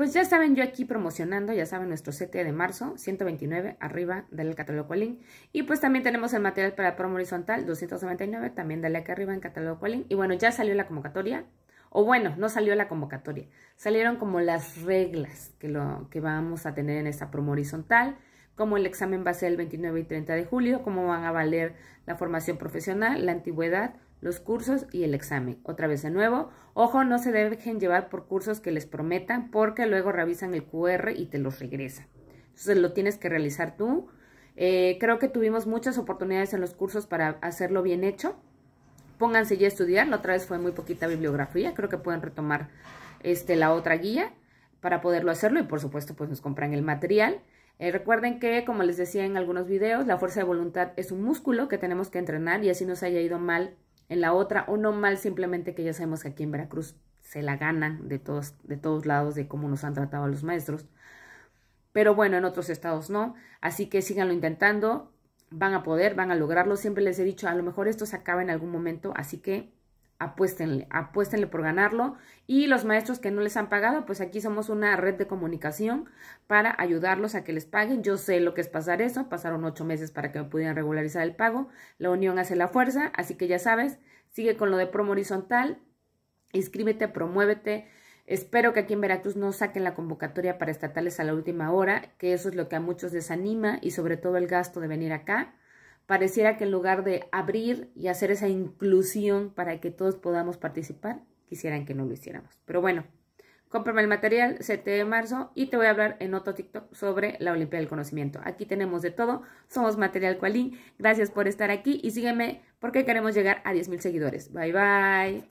Pues ya saben, yo aquí promocionando, ya saben, nuestro 7 de marzo, 129, arriba, dale el catálogo Y pues también tenemos el material para promo horizontal, 299, también dale aquí arriba en catálogo Cualín. Y bueno, ya salió la convocatoria, o bueno, no salió la convocatoria, salieron como las reglas que, lo, que vamos a tener en esta promo horizontal, cómo el examen va a ser el 29 y 30 de julio, cómo van a valer la formación profesional, la antigüedad, los cursos y el examen. Otra vez de nuevo, ojo, no se dejen llevar por cursos que les prometan porque luego revisan el QR y te los regresa. Entonces lo tienes que realizar tú. Eh, creo que tuvimos muchas oportunidades en los cursos para hacerlo bien hecho. Pónganse ya a estudiar. La otra vez fue muy poquita bibliografía. Creo que pueden retomar este, la otra guía para poderlo hacerlo y por supuesto pues nos compran el material. Eh, recuerden que, como les decía en algunos videos, la fuerza de voluntad es un músculo que tenemos que entrenar y así nos haya ido mal en la otra, o no mal simplemente que ya sabemos que aquí en Veracruz se la ganan de todos, de todos lados de cómo nos han tratado a los maestros. Pero bueno, en otros estados no. Así que síganlo intentando. Van a poder, van a lograrlo. Siempre les he dicho, a lo mejor esto se acaba en algún momento. Así que apuéstenle, apuéstenle por ganarlo. Y los maestros que no les han pagado, pues aquí somos una red de comunicación para ayudarlos a que les paguen. Yo sé lo que es pasar eso, pasaron ocho meses para que pudieran regularizar el pago. La unión hace la fuerza, así que ya sabes, sigue con lo de promo horizontal, inscríbete, promuévete. Espero que aquí en Veracruz no saquen la convocatoria para estatales a la última hora, que eso es lo que a muchos desanima y sobre todo el gasto de venir acá pareciera que en lugar de abrir y hacer esa inclusión para que todos podamos participar, quisieran que no lo hiciéramos. Pero bueno, cómprame el material 7 de marzo y te voy a hablar en otro TikTok sobre la Olimpiada del Conocimiento. Aquí tenemos de todo, somos Material Cualín. Gracias por estar aquí y sígueme porque queremos llegar a 10.000 seguidores. Bye bye.